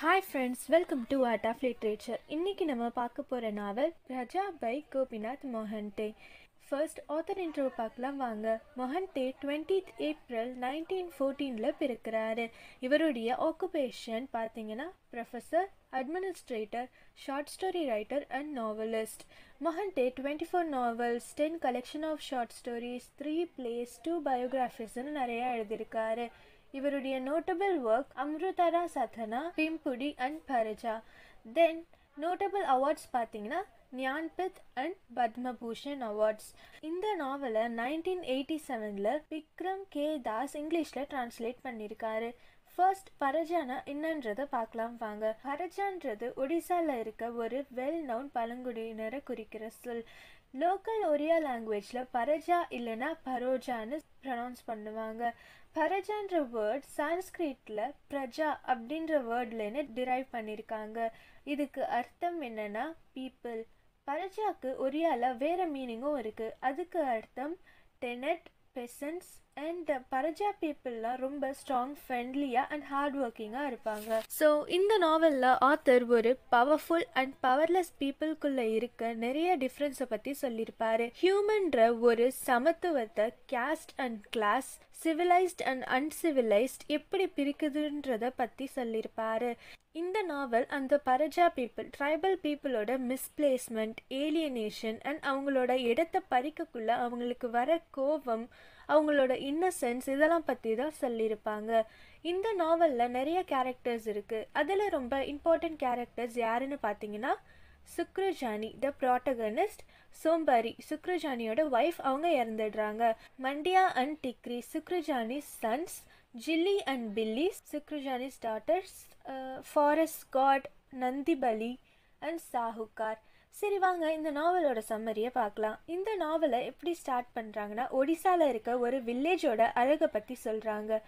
Hi friends welcome to art of literature இன்றைக்கி நம்ம பார்க்க போகிற நாவல் ரஜா by Gopinath Mohanty first author intro பார்க்கலாம் வாங்க மொஹன்தே டுவெண்ட்டித் ஏப்ரல் நைன்டீன் ஃபோர்டீனில் பிறக்கிறாரு இவருடைய ஆக்குபேஷன் பார்த்தீங்கன்னா professor administrator short story writer and novelist Mohanty twenty four novels ten collection of short stories three plays two பயோகிராஃபிஸ்ன்னு நிறையா எழுதியிருக்காரு இவருடைய நோட்டபிள் ஒர்க் அம்ருதரா சதனா பிம்புடி and Paraja then notable awards பார்த்தீங்கன்னா ஞான்பித் அண்ட் பத்மபூஷன் அவார்ட்ஸ் இந்த நாவலை நைன்டீன் எயிட்டி செவனில் விக்ரம் கே தாஸ் இங்கிலீஷில் டிரான்ஸ்லேட் பண்ணியிருக்காரு ஃபர்ஸ்ட் பரஜானா என்னன்றதை பார்க்கலாம் வாங்க பரஜான்றது ஒடிசாவில் இருக்க ஒரு வெல் நவுன் பழங்குடியினரை குறிக்கிற சொல் லோக்கல் ஒரியா லாங்குவேஜில் பரஜா இல்லைன்னா பரோஜான்னு ப்ரனவுன்ஸ் பண்ணுவாங்க பரஜான்ற வேர்ட் சான்ஸ்கிரிட்டில் பிரஜா அப்படின்ற வேர்ட்லேருந்து டிரைவ் பண்ணியிருக்காங்க இதுக்கு அர்த்தம் என்னென்னா பீப்புள் பரஜாக்கு ஒரியாவில் வேறு மீனிங்கும் இருக்குது அதுக்கு அர்த்தம் டெனட் பெசன்ஸ் அண்ட் பரஜா பீப்புளெலாம் ரொம்ப ஸ்ட்ராங் ஃப்ரெண்ட்லியாக அண்ட் ஹார்ட் ஒர்க்கிங்காக இருப்பாங்க ஸோ இந்த நாவலில் ஆத்தர் ஒரு பவர்ஃபுல் அண்ட் பவர்லெஸ் பீப்புளுக்குள்ளே இருக்க நிறைய டிஃப்ரென்ஸை பற்றி சொல்லியிருப்பாரு ஹியூமன்ற ஒரு சமத்துவத்தை caste and class civilised and uncivilised எப்படி பிரிக்குதுன்றதை பற்றி சொல்லியிருப்பாரு இந்த நாவல் அந்த பரஜா பீப்புள் ட்ரைபல் பீப்புளோட மிஸ்பிளேஸ்மெண்ட் ஏலியனேஷன் அண்ட் அவங்களோட இடத்த பறிக்கக்குள்ள அவங்களுக்கு வர கோபம் அவங்களோட இன்னசென்ஸ் இதெல்லாம் பற்றி தான் சொல்லியிருப்பாங்க இந்த நாவலில் நிறைய கேரக்டர்ஸ் இருக்குது அதில் ரொம்ப இம்பார்ட்டன்ட் கேரக்டர்ஸ் யாருன்னு பார்த்தீங்கன்னா சுக்ரஜானி த ப்ராட்டகனிஸ்ட் சோம்பாரி சுக்ரஜானியோட ஒய்ஃப் அவங்க இறந்துடுறாங்க Mandia and Tikra Sukrujani sons Jilly and Billy, Sukrujani daughters, uh, forest god Nandibali and Sahukar. சரி வாங்க இந்த நாவலோட சம்மரியை பார்க்கலாம் இந்த நாவலை எப்படி ஸ்டார்ட் பண்ணுறாங்கன்னா ஒடிசாவில் இருக்க ஒரு வில்லேஜோட அழகை பற்றி சொல்கிறாங்க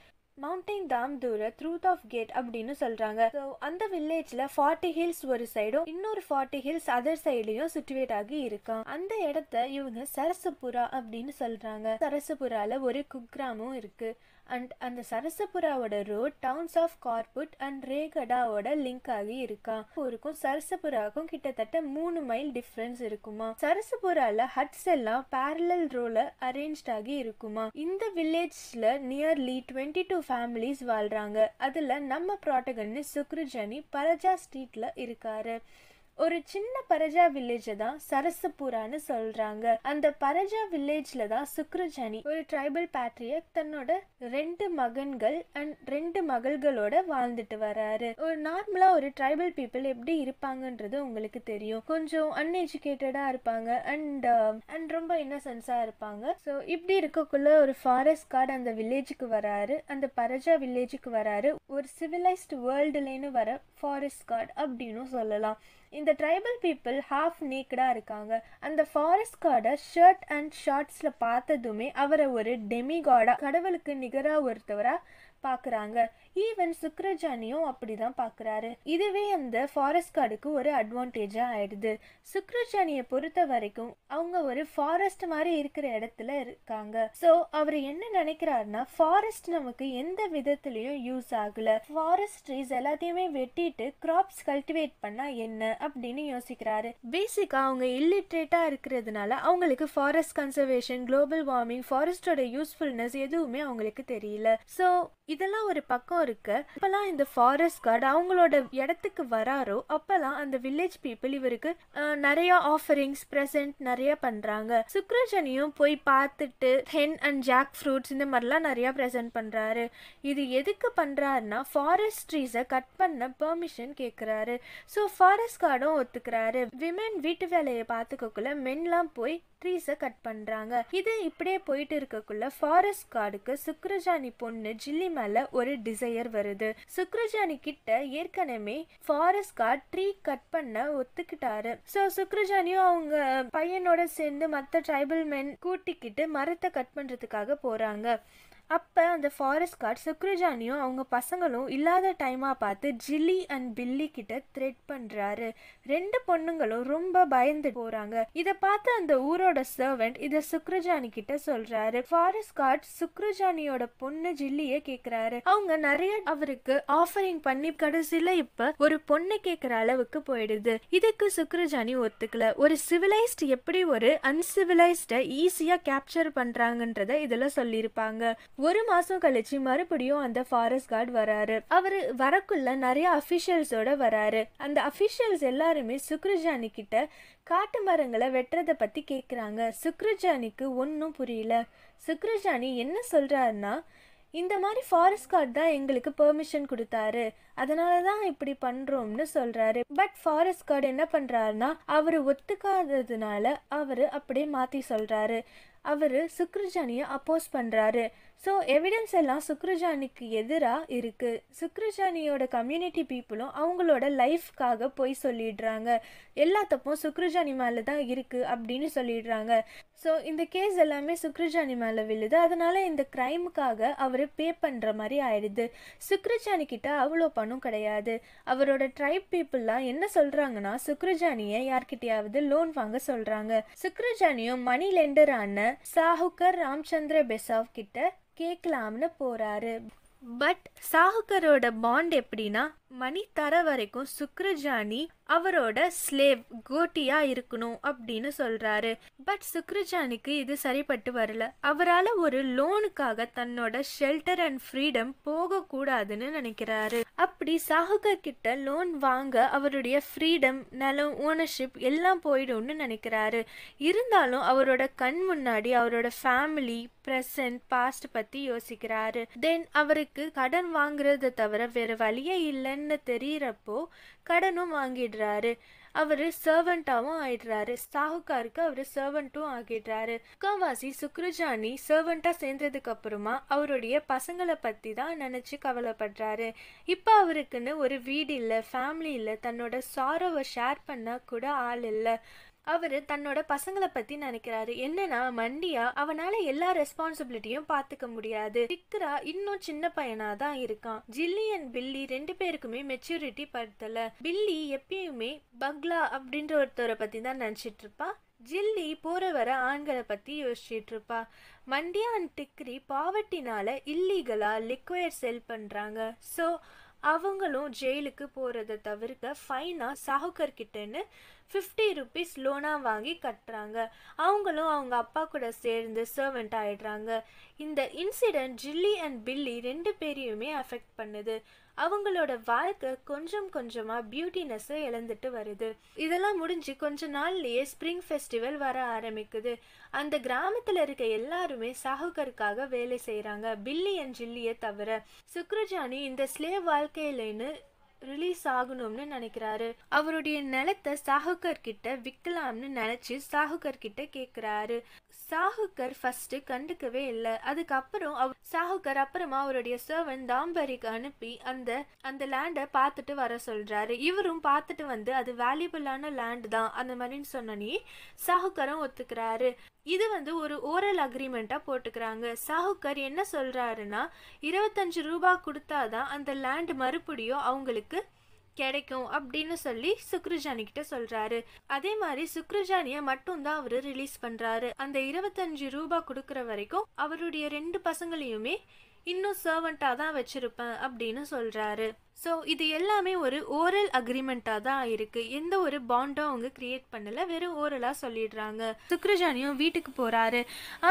மவுண்டைன் தாம் தூர த்ரூத் ஆஃப் கேட் அப்படின்னு சொல்கிறாங்க ஸோ அந்த வில்லேஜில் ஃபார்ட்டி ஹில்ஸ் ஒரு சைடும் இன்னொரு ஃபார்ட்டி ஹில்ஸ் அதர் சைட்லேயும் சுச்சுவேட் ஆகி இருக்கான் அந்த இடத்த இவங்க சரசுபுரா அப்படின்னு சொல்கிறாங்க சரசுபுராவில் ஒரு குக்ராமும் இருக்குது அண்ட் அந்த சரசபுராவோட road towns of Koraput and ரேகடாவோட லிங்க் ஆகி இருக்கா ஊருக்கும் சரசபுராவுக்கும் கிட்டத்தட்ட மூணு மைல் டிஃப்ரென்ஸ் இருக்குமா சரசபுரால ஹட்ஸ் எல்லாம் பேரலல் ரோல அரேஞ்ச் ஆகி இருக்குமா இந்த வில்லேஜ்ல நியர்லி டுவெண்ட்டி டூ ஃபேமிலிஸ் வாழ்றாங்க அதுல நம்ம ப்ராட்டகனிஸ்ட் சுக்ருஜனி பரஜா ஸ்ட்ரீட்ல இருக்காரு ஒரு சின்ன பரஜா வில்லேஜை தான் சரசபுரான்னு சொல்றாங்க அந்த பரஜா வில்லேஜ்ல தான் சுக்ரஜனி ஒரு ட்ரைபல் பேட்ரியக் தன்னோட ரெண்டு மகன்கள் அண்ட் ரெண்டு மகள்களோட வாழ்ந்துட்டு வராரு ஒரு நார்மலா ஒரு ட்ரைபல் பீப்புள் எப்படி இருப்பாங்கன்றது உங்களுக்கு தெரியும் கொஞ்சம் அன்எஜுகேட்டடா இருப்பாங்க அண்ட் அண்ட் uh, ரொம்ப இன்னசென்ஸா இருப்பாங்க ஸோ இப்படி இருக்கக்குள்ள ஒரு ஃபாரஸ்ட் கார்டு அந்த வில்லேஜுக்கு வராரு அந்த பரஜா வில்லேஜுக்கு வராரு ஒரு சிவிலைஸ்டு வேர்ல்டுலேன்னு வர ஃபாரஸ்ட் கார்டு அப்படின்னு சொல்லலாம் இந்த இந்த ட்ரைபல் பீப்புள் ஹாஃப் நேக்கடாக இருக்காங்க அந்த ஃபாரஸ்ட் கார்டை ஷர்ட் அண்ட் ஷார்ட்ஸில் பார்த்ததுமே அவரை ஒரு டெமிகார்டாக கடவுளுக்கு நிகராக ஒருத்தவராக பார்க்குறாங்க ஈவன் சுக்ரஜானியும் அப்படி தான் பார்க்குறாரு இதுவே அந்த ஃபாரஸ்ட் கார்டுக்கு ஒரு அட்வான்டேஜாக ஆயிடுது சுக்ரஜானியை பொறுத்த வரைக்கும் அவங்க ஒரு ஃபாரஸ்ட் மாதிரி இருக்கிற இடத்துல இருக்காங்க ஸோ அவர் என்ன நினைக்கிறாருன்னா ஃபாரஸ்ட் நமக்கு எந்த விதத்துலேயும் யூஸ் ஆகலை ஃபாரஸ்ட் ட்ரீஸ் எல்லாத்தையுமே வெட்டிட்டு கிராப்ஸ் கல்டிவேட் பண்ணால் என்ன அப்படின்னு யோசிக்கிறாரு பேசிக்காக அவங்க இல்லிட்ரேட்டாக இருக்கிறதுனால அவங்களுக்கு ஃபாரஸ்ட் கன்சர்வேஷன் குளோபல் வார்மிங் ஃபாரஸ்டோட யூஸ்ஃபுல்னஸ் எதுவுமே அவங்களுக்கு தெரியல ஸோ இதெல்லாம் ஒரு பக்கம் இருக்கு இப்பெல்லாம் இந்த ஃபாரஸ்ட் கார்டு அவங்களோட இடத்துக்கு வராரோ அப்பெல்லாம் அந்த வில்லேஜ் பீப்புள் இவருக்கு நிறைய ஆஃபரிங்ஸ் ப்ரெசென்ட் நிறைய பண்றாங்க சுக்ரஜனியும் போய் பார்த்துட்டு ஹென் அண்ட் ஜாக் ஃப்ரூட்ஸ் இந்த மாதிரிலாம் நிறைய ப்ரெசென்ட் பண்றாரு இது எதுக்கு பண்றாருன்னா ஃபாரஸ்ட் ட்ரீஸை கட் பண்ண பெர்மிஷன் கேட்குறாரு ஸோ ஃபாரஸ்ட் கார்டும் ஒத்துக்கிறாரு விமன் வீட்டு வேலையை பார்த்துக்கக்குள்ள மென்லாம் போய் ட்ரீஸை கட் பண்ணுறாங்க இது இப்படியே போயிட்டு இருக்கக்குள்ள ஃபாரஸ்ட் காடுக்கு சுக்ரஜானி பொண்ணு ஜில்லி மேலே ஒரு டிசையர் வருது சுக்ரஜானி கிட்ட ஏற்கனவே ஃபாரஸ்ட் கார்டு ட்ரீ கட் பண்ண ஒத்துக்கிட்டாரு ஸோ சுக்ரஜானியும் அவங்க பையனோட சேர்ந்து மற்ற ட்ரைபல் மென் கூட்டிக்கிட்டு மரத்தை கட் பண்ணுறதுக்காக போகிறாங்க அப்போ அந்த ஃபாரஸ்ட் கார்ட் சுக்ரஜானியும் அவங்க பசங்களும் இல்லாத டைமாக பார்த்து ஜில்லி அண்ட் பில்லி கிட்ட த்ரெட் பண்ணுறாரு ரெண்டு பொண்ணுங்களும் ரொம்ப பயந்து போகிறாங்க இதை பார்த்து அந்த ஊரோட சர்வெண்ட் இதை சுக்ரஜானி கிட்ட சொல்கிறாரு ஃபாரஸ்ட் கார்ட் சுக்ரஜானியோட பொண்ணு ஜில்லியை கேட்குறாரு அவங்க நிறைய அவருக்கு ஆஃபரிங் பண்ணி கடைசியில் இப்போ ஒரு பொண்ணு கேட்குற அளவுக்கு போயிடுது இதுக்கு சுக்ரஜானி ஒத்துக்கல ஒரு சிவிலைஸ்ட் எப்படி ஒரு அன்சிவிலைஸ்டை ஈஸியாக கேப்சர் பண்ணுறாங்கன்றதை இதில் சொல்லியிருப்பாங்க ஒரு மாசம் கழிச்சு மறுபடியும் அந்த ஃபாரஸ்ட் கார்டு வராரு அவரு வரக்குள்ள நிறைய அஃபிஷியல்ஸோட வராரு அந்த அஃபிஷியல்ஸ் எல்லாருமே சுக்ரஜானி கிட்ட காட்டு மரங்களை வெட்டுறதை பத்தி கேட்குறாங்க சுக்ரஜானிக்கு ஒன்றும் புரியல சுக்ரஜானி என்ன சொல்றாருன்னா இந்த மாதிரி ஃபாரஸ்ட் கார்டு தான் எங்களுக்கு பெர்மிஷன் கொடுத்தாரு அதனால தான் இப்படி பண்ணுறோம்னு சொல்கிறாரு பட் ஃபாரஸ்ட் கார்டு என்ன பண்ணுறாருன்னா அவர் ஒத்துக்காததுனால அவர் அப்படியே மாற்றி சொல்கிறாரு அவர் சுக்ருஜானியை அப்போஸ் பண்ணுறாரு ஸோ எவிடன்ஸ் எல்லாம் சுக்ரஜானிக்கு எதிராக இருக்குது சுக்ரஜானியோட கம்யூனிட்டி பீப்புளும் அவங்களோட லைஃப்காக போய் சொல்லிடுறாங்க எல்லா தப்பும் சுக்ரஜானி மேலே தான் இருக்குது அப்படின்னு சொல்லிடுறாங்க ஸோ இந்த கேஸ் எல்லாமே சுக்ரஜானி மேலே விழுது அதனால் இந்த க்ரைமுக்காக அவர் பே பண்ணுற மாதிரி ஆயிடுது சுக்ரஜானி கிட்ட அவ்வளோ பணம் கிடையாது அவரோட ட்ரைப் பீப்புளெலாம் என்ன சொல்கிறாங்கன்னா சுக்ருஜானியை யார்கிட்டயாவது லோன் வாங்க சொல்கிறாங்க சுக்ரஜானியும் மணி லெண்டரான சாஹுக்கர் ராம்சந்திர பெசாவ் கிட்ட கேட்கலாம்னு போறாரு பட் சாகுக்கரோட பாண்ட் எப்படின்னா மணி தர வரைக்கும் சுக்ரஜானி அவரோட ஸ்லேவ் கோட்டியா இருக்கணும் அப்படின்னு சொல்றாரு பட் சுக்ரஜானிக்கு இது சரிப்பட்டு வரல அவரால் ஒரு லோனுக்காக தன்னோட ஷெல்டர் அண்ட் ஃப்ரீடம் போகக்கூடாதுன்னு நினைக்கிறாரு அப்படி சாகுகர் கிட்ட லோன் வாங்க அவருடைய ஃப்ரீடம் நிலம் ஓனர்ஷிப் எல்லாம் போயிடும்னு நினைக்கிறாரு இருந்தாலும் அவரோட கண் முன்னாடி அவரோட ஃபேமிலி ப்ரெசன்ட் பாஸ்ட் பத்தி யோசிக்கிறாரு தென் அவருக்கு கடன் வாங்குறத தவிர வேற வழியே இல்லை என்ன தெரியிறப்போ கடனும் வாங்கிடுறாரு அவரு சர்வெண்ட்டாகவும் ஆயிடுறாரு சாகுக்காருக்கு அவரு சர்வெண்ட்டும் ஆகிடுறாரு முக்காவாசி சுக்ருஜானி சர்வெண்ட்டாக சேர்ந்ததுக்கு அப்புறமா அவருடைய பசங்களை பத்தி தான் நினைச்சு கவலைப்படுறாரு இப்போ அவருக்குன்னு ஒரு வீடு இல்லை ஃபேமிலி இல்லை தன்னோட சாரோவை ஷேர் பண்ணா கூட ஆள் இல்லை அவர் தன்னோட பசங்களை பத்தி நினைக்கிறாரு என்னன்னா மண்டியா அவனால எல்லா ரெஸ்பான்சிபிலிட்டியும் பாத்துக்க முடியாது டிக்ரா இன்னும் சின்ன பையனா தான் இருக்கான் ஜில்லி அண்ட் பில்லி ரெண்டு பேருக்குமே மெச்சூரிட்டி படுத்தல பில்லி எப்பயுமே பக்லா அப்படின்ற ஒருத்தரை பத்தி தான் நினைச்சிட்டு இருப்பா ஜில்லி போற வர ஆண்களை பத்தி யோசிச்சுட்டு இருப்பா மண்டியா அண்ட் டிக்ரி பாவட்டினால இல்லீகலா லிக்வைட் செல் பண்றாங்க ஸோ அவங்களும் ஜெயிலுக்கு போகிறத தவிர்க்க ஃபைனாக சாகுக்கர்கிட்டன்னு ஃபிஃப்டி ருபீஸ் லோனாக வாங்கி கட்டுறாங்க அவங்களும் அவங்க அப்பா கூட சேர்ந்து சர்வெண்ட் ஆயிடுறாங்க இந்த இன்சிடெண்ட் ஜில்லி அண்ட் பில்லி ரெண்டு பேரையுமே அஃபெக்ட் பண்ணுது அவங்களோட வாழ்க்கை கொஞ்சம் கொஞ்சமாக பியூட்டினஸ்ஸை இழந்துட்டு வருது இதெல்லாம் முடிஞ்சு கொஞ்ச நாள்லயே ஸ்ப்ரிங் ஃபெஸ்டிவல் வர ஆரம்பிக்குது அந்த கிராமத்தில் இருக்க எல்லாருமே சாகுகருக்காக வேலை செய்கிறாங்க பில்லி அண்ட் ஜில்லியை தவிர சுக்ரஜானி இந்த ஸ்லேவ் வாழ்க்கையிலேன்னு ரிலீஸ் ஆகணும்னு நினைக்கிறாரு அவருடைய நிலத்தை சாகுகர் கிட்ட விற்கலாம்னு நினைச்சு சாகுக்கர் கிட்ட கேக்குறாரு சாகுகர் ஃபர்ஸ்ட் கண்டுக்கவே இல்லை அதுக்கப்புறம் அவர் சாகுக்கர் அப்புறமா அவருடைய சர்வன் தாம்பரிக்கு அனுப்பி அந்த அந்த லேண்டை பார்த்துட்டு வர சொல்றாரு இவரும் பார்த்துட்டு வந்து அது வேல்யூபிளான லேண்ட் தான் அந்த மாதிரின்னு சொன்னனே சாகுக்கரும் ஒத்துக்கிறாரு இது வந்து ஒரு ஓரல் அக்ரிமெண்ட்டாக போட்டுக்கிறாங்க சாஹுக்கர் என்ன சொல்கிறாருன்னா இருபத்தஞ்சு ரூபா கொடுத்தாதான் அந்த லேண்ட் மறுபடியும் அவங்களுக்கு கிடைக்கும் அப்படின்னு சொல்லி சுக்ருஜானி கிட்ட சொல்றாரு அதே மாதிரி சுக்ருஜானிய மட்டும்தான் அவரு ரிலீஸ் பண்றாரு அந்த இருபத்தஞ்சு ரூபாய் கொடுக்குற வரைக்கும் அவருடைய ரெண்டு பசங்களையுமே இன்னும் சர்வெண்ட்டாக தான் வச்சிருப்பேன் அப்படின்னு சொல்றாரு ஸோ இது எல்லாமே ஒரு ஓரல் அக்ரிமெண்ட்டாக தான் இருக்குது எந்த ஒரு பாண்டும் அவங்க கிரியேட் பண்ணலை வெறும் ஓரலாக சொல்லிடுறாங்க சுக்ரஜானியும் வீட்டுக்கு போகிறாரு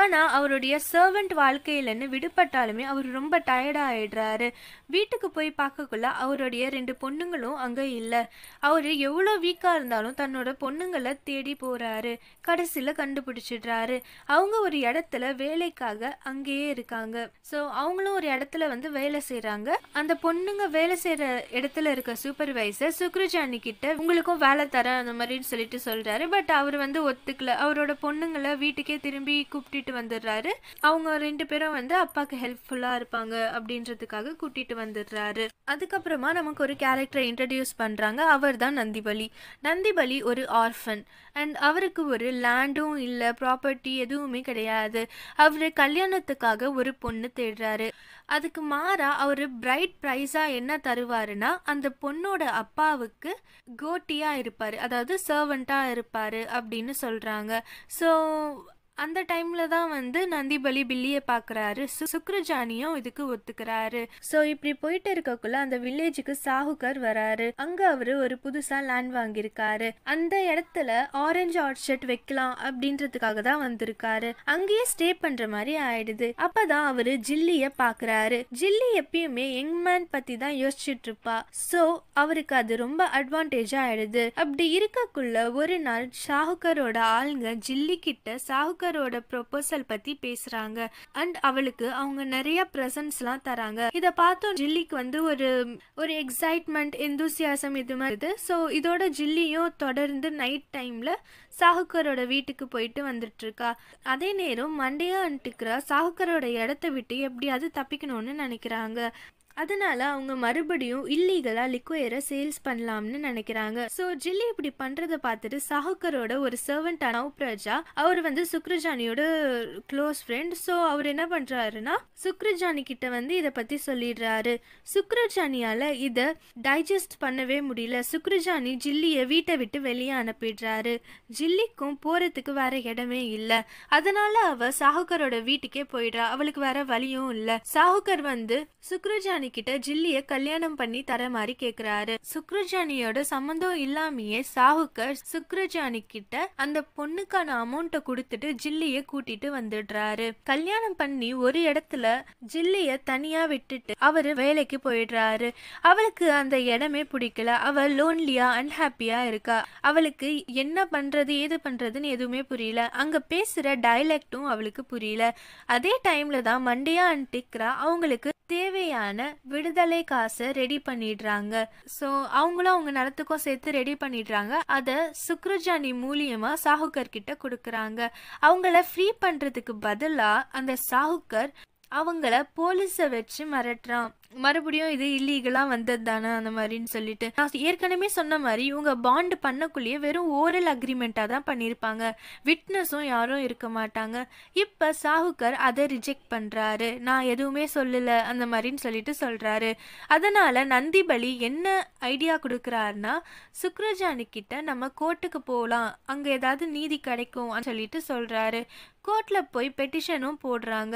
ஆனால் அவருடைய சர்வெண்ட் வாழ்க்கையிலன்னு விடுபட்டாலுமே அவர் ரொம்ப டயர்டாக ஆயிடுறாரு வீட்டுக்கு போய் பார்க்கக்குள்ள அவருடைய ரெண்டு பொண்ணுங்களும் அங்கே இல்லை அவர் எவ்வளோ வீக்காக இருந்தாலும் தன்னோட பொண்ணுங்களை தேடி போகிறாரு கடைசியில் கண்டுபிடிச்சிடுறாரு அவங்க ஒரு இடத்துல வேலைக்காக அங்கேயே இருக்காங்க ஸோ அவங்களும் ஒரு இடத்துல வந்து வேலை செய்கிறாங்க அந்த பொண்ணுங்க வேலை செய்கிற இடத்துல இருக்க சூப்பர்வைசர் சுக்ருஜானி கிட்ட உங்களுக்கும் வேலை தரேன் அந்த மாதிரின்னு சொல்லிட்டு சொல்றாரு பட் அவர் வந்து ஒத்துக்கல அவரோட பொண்ணுங்களை வீட்டுக்கே திரும்பி கூப்பிட்டுட்டு வந்துடுறாரு அவங்க ரெண்டு பேரும் வந்து அப்பாக்கு ஹெல்ப்ஃபுல்லா இருப்பாங்க அப்படின்றதுக்காக கூட்டிட்டு வந்துடுறாரு அதுக்கப்புறமா நமக்கு ஒரு கேரக்டரை இன்ட்ரடியூஸ் பண்றாங்க அவர் தான் நந்திபலி நந்திபலி ஒரு ஆர்ஃபன் அண்ட் அவருக்கு ஒரு லேண்டும் இல்லை ப்ராப்பர்ட்டி எதுவுமே கிடையாது அவர் கல்யாணத்துக்காக ஒரு பொண்ணு தேடுறாரு அதுக்கு மாறா அவர் பிரைட் ப்ரைஸாக என்ன தருவாருன்னா அந்த பொண்ணோட அப்பாவுக்கு கோட்டியாக இருப்பார் அதாவது சர்வெண்ட்டாக இருப்பார் அப்படின்னு சொல்கிறாங்க ஸோ அந்த டைம்ல தான் வந்து நந்திபலி பில்லியை பார்க்குறாரு சுக்ரஜானியும் இதுக்கு ஒத்துக்கிறாரு ஸோ இப்படி போயிட்டு இருக்கக்குள்ள அந்த வில்லேஜுக்கு சாகுகர் வராரு அங்க அவரு ஒரு புதுசா லேண்ட் வாங்கியிருக்காரு அந்த இடத்துல ஆரஞ்சு ஆர்ச்சர்ட் வைக்கலாம் அப்படின்றதுக்காக தான் வந்திருக்காரு அங்கேயே ஸ்டே பண்ற மாதிரி ஆயிடுது அப்பதான் அவரு ஜில்லிய பாக்குறாரு ஜில்லி எப்பயுமே யங் மேன் பத்தி தான் யோசிச்சுட்டு இருப்பா ஸோ அவருக்கு அது ரொம்ப அட்வான்டேஜ் ஆயிடுது அப்படி இருக்கக்குள்ள ஒரு நாள் சாகுகரோட ஆளுங்க ஜில்லி கிட்ட சாகுகர் ஷங்கரோட ப்ரொபோசல் பத்தி பேசுறாங்க அண்ட் அவளுக்கு அவங்க நிறைய எல்லாம் தராங்க இதை பார்த்தோம் ஜில்லிக்கு வந்து ஒரு ஒரு எக்ஸைட்மெண்ட் எந்தூசியாசம் இது மாதிரி ஸோ இதோட ஜில்லியும் தொடர்ந்து நைட் டைம்ல சாகுக்கரோட வீட்டுக்கு போயிட்டு வந்துட்டு இருக்கா அதே நேரம் மண்டையா அன்ட்டுக்கிற சாகுக்கரோட இடத்த விட்டு எப்படியாவது தப்பிக்கணும்னு நினைக்கிறாங்க அதனால் அவங்க மறுபடியும் இல்லீகலா லிக்வைரை சேல்ஸ் பண்ணலாம்னு நினைக்கிறாங்க ஸோ ஜில்லி இப்படி பண்ணுறதை பார்த்துட்டு சாகுக்கரோட ஒரு சர்வெண்டான பிரஜா அவர் வந்து சுக்ரஜானியோட க்ளோஸ் ஃப்ரெண்ட் ஸோ அவர் என்ன பண்ணுறாருன்னா சுக்ரஜானி கிட்ட வந்து இதை பற்றி சொல்லிடுறாரு சுக்ரஜானியால இதை டைஜஸ்ட் பண்ணவே முடியல சுக்ரஜானி ஜில்லியை வீட்டை விட்டு வெளியே அனுப்பிடுறாரு ஜில்லிக்கும் போகிறதுக்கு வேற இடமே இல்லை அதனால் அவள் சாகுக்கரோட வீட்டுக்கே போயிடுறா அவளுக்கு வேற வழியும் இல்லை சாகுக்கர் வந்து சுக்ரஜானி சுக்ரஜானி கிட்ட ஜில்லிய கல்யாணம் பண்ணி தர மாதிரி கேக்குறாரு சுக்ரஜானியோட சம்மந்தம் இல்லாமயே சாகுக்கர் சுக்ரஜானி கிட்ட அந்த பொண்ணுக்கான அமௌண்ட்ட கொடுத்துட்டு ஜில்லிய கூட்டிட்டு வந்துடுறாரு கல்யாணம் பண்ணி ஒரு இடத்துல ஜில்லிய தனியா விட்டுட்டு அவரு வேலைக்கு போயிடுறாரு அவளுக்கு அந்த இடமே பிடிக்கல அவள் லோன்லியா அன்ஹாப்பியா இருக்கா அவளுக்கு என்ன பண்றது ஏது பண்றதுன்னு எதுவுமே புரியல அங்க பேசுற டைலக்டும் அவளுக்கு புரியல அதே டைம்ல தான் மண்டியா அண்ட் டிக்ரா அவங்களுக்கு தேவையான விடுதலை காசை ரெடி பண்ணிடுறாங்க ஸோ அவங்களும் அவங்க நிலத்துக்கும் சேர்த்து ரெடி பண்ணிடுறாங்க அதை சுக்ருஜானி மூலியமா சாகுக்கர் கிட்ட கொடுக்குறாங்க அவங்கள ஃப்ரீ பண்ணுறதுக்கு பதிலாக அந்த சாகுக்கர் அவங்கள போலீஸை வச்சு மிரட்டுறான் மறுபடியும் இது இல்லீகலாக வந்தது தானே அந்த மாதிரின்னு சொல்லிட்டு நான் ஏற்கனவே சொன்ன மாதிரி இவங்க பாண்டு பண்ணக்குள்ளேயே வெறும் ஓரல் அக்ரிமெண்ட்டாக தான் பண்ணியிருப்பாங்க விட்னஸும் யாரும் இருக்க மாட்டாங்க இப்போ சாஹுக்கர் அதை ரிஜெக்ட் பண்ணுறாரு நான் எதுவுமே சொல்லலை அந்த மாதிரின்னு சொல்லிட்டு சொல்கிறாரு அதனால் நந்திபலி என்ன ஐடியா கொடுக்குறாருன்னா கிட்ட நம்ம கோர்ட்டுக்கு போகலாம் அங்கே ஏதாவது நீதி கிடைக்கும் சொல்லிட்டு சொல்கிறாரு கோர்ட்டில் போய் பெட்டிஷனும் போடுறாங்க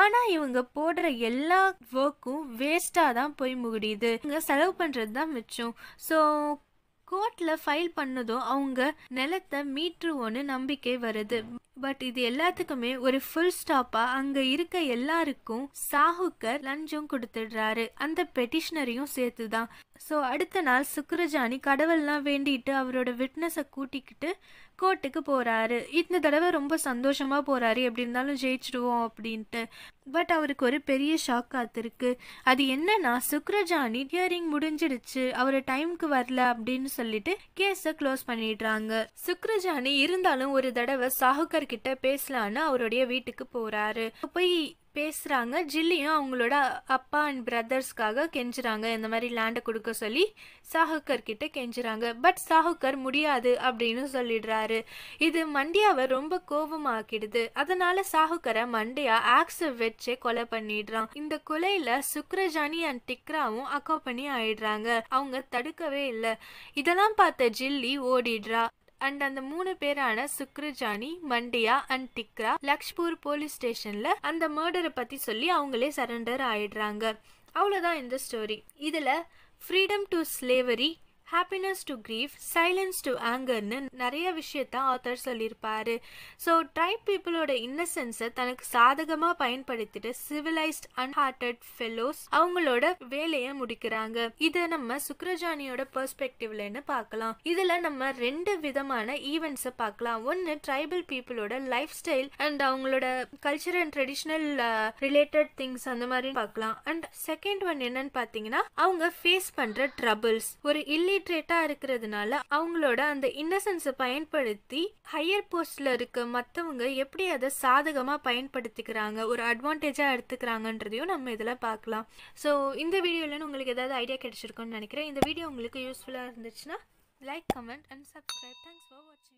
ஆனால் இவங்க போடுற எல்லா ஒர்க்கும் வேஸ்ட்டாக தான் போய் முடியுது இவங்க செலவு பண்ணுறது தான் மிச்சம் ஸோ கோர்ட்டில் ஃபைல் பண்ணதும் அவங்க நிலத்தை மீட்டுருவோன்னு நம்பிக்கை வருது பட் இது எல்லாத்துக்குமே ஒரு ஃபுல் ஸ்டாப்பாக அங்கே இருக்க எல்லாருக்கும் சாஹுக்கர் லஞ்சம் கொடுத்துடுறாரு அந்த பெட்டிஷனரையும் சேர்த்து தான் ஸோ அடுத்த நாள் சுக்ரஜானி கடவுள்லாம் வேண்டிட்டு அவரோட விட்னஸை கூட்டிக்கிட்டு கோர்ட்டுக்கு போகிறாரு இந்த தடவை ரொம்ப சந்தோஷமாக போகிறாரு எப்படி இருந்தாலும் ஜெயிச்சிடுவோம் அப்படின்ட்டு பட் அவருக்கு ஒரு பெரிய ஷாக் காத்திருக்கு அது என்னன்னா சுக்ரஜானி ஹியரிங் முடிஞ்சிடுச்சு அவர் டைமுக்கு வரல அப்படின்னு சொல்லிட்டு கேஸை க்ளோஸ் பண்ணிடுறாங்க சுக்ரஜானி இருந்தாலும் ஒரு தடவை சாகுக்கர் கிட்ட பேசலான்னு அவருடைய வீட்டுக்கு போகிறாரு போய் பேசுகிறாங்க ஜில்லியும் அவங்களோட அப்பா அண்ட் பிரதர்ஸ்க்காக கெஞ்சுறாங்க இந்த மாதிரி லேண்டை கொடுக்க சொல்லி சாஹுக்கர் கிட்ட கெஞ்சுறாங்க பட் சாஹுக்கர் முடியாது அப்படின்னு சொல்லிடுறாரு இது மண்டியாவை ரொம்ப கோபமாக்கிடுது அதனால சாஹுக்கரை மண்டியா ஆக்ஸ வச்சே கொலை பண்ணிடுறான் இந்த கொலையில சுக்ரஜானி அண்ட் டிக்ராவும் அக்கோ பண்ணி ஆயிடுறாங்க அவங்க தடுக்கவே இல்லை இதெல்லாம் பார்த்த ஜில்லி ஓடிடுறா அண்ட் அந்த மூணு பேரான சுக்ருஜானி மண்டியா அண்ட் டிக்ரா லக்ஷ்பூர் போலீஸ் ஸ்டேஷன்ல அந்த மர்டரை பத்தி சொல்லி அவங்களே சரண்டர் ஆயிடுறாங்க அவ்வளோதான் இந்த ஸ்டோரி இதில் freedom to slavery happiness to grief silence to ஆங்கர்னு நிறைய விஷயத்த ஆத்தர் சொல்லியிருப்பாரு ஸோ ட்ரைப் பீப்புளோட இன்னசென்ஸை தனக்கு சாதகமாக பயன்படுத்திட்டு சிவிலைஸ்ட் அன்ஹார்ட்டட் ஃபெல்லோஸ் அவங்களோட வேலையை முடிக்கிறாங்க இதை நம்ம சுக்ரஜானியோட பர்ஸ்பெக்டிவ்லன்னு பார்க்கலாம் இதில் நம்ம ரெண்டு விதமான ஈவெண்ட்ஸை பார்க்கலாம் ஒன்று ட்ரைபல் பீப்புளோட லைஃப் ஸ்டைல் அண்ட் அவங்களோட culture and traditional related things அந்த மாதிரி பார்க்கலாம் அண்ட் செகண்ட் ஒன் என்னன்னு பார்த்தீங்கன்னா அவங்க ஃபேஸ் பண்ணுற ட்ரபிள்ஸ் ஒரு இல்லி illiterate இருக்கிறதுனால அவங்களோட அந்த இன்னசென்ஸை பயன்படுத்தி ஹையர் போஸ்டில் இருக்க மற்றவங்க எப்படி அதை சாதகமாக பயன்படுத்திக்கிறாங்க ஒரு அட்வான்டேஜாக எடுத்துக்கிறாங்கன்றதையும் நம்ம இதில் பார்க்கலாம் ஸோ இந்த வீடியோவில் உங்களுக்கு ஏதாவது ஐடியா கிடைச்சிருக்கோன்னு நினைக்கிறேன் இந்த வீடியோ உங்களுக்கு யூஸ்ஃபுல்லாக இருந்துச்சுன்னா like comment and subscribe thanks for வாட்சிங்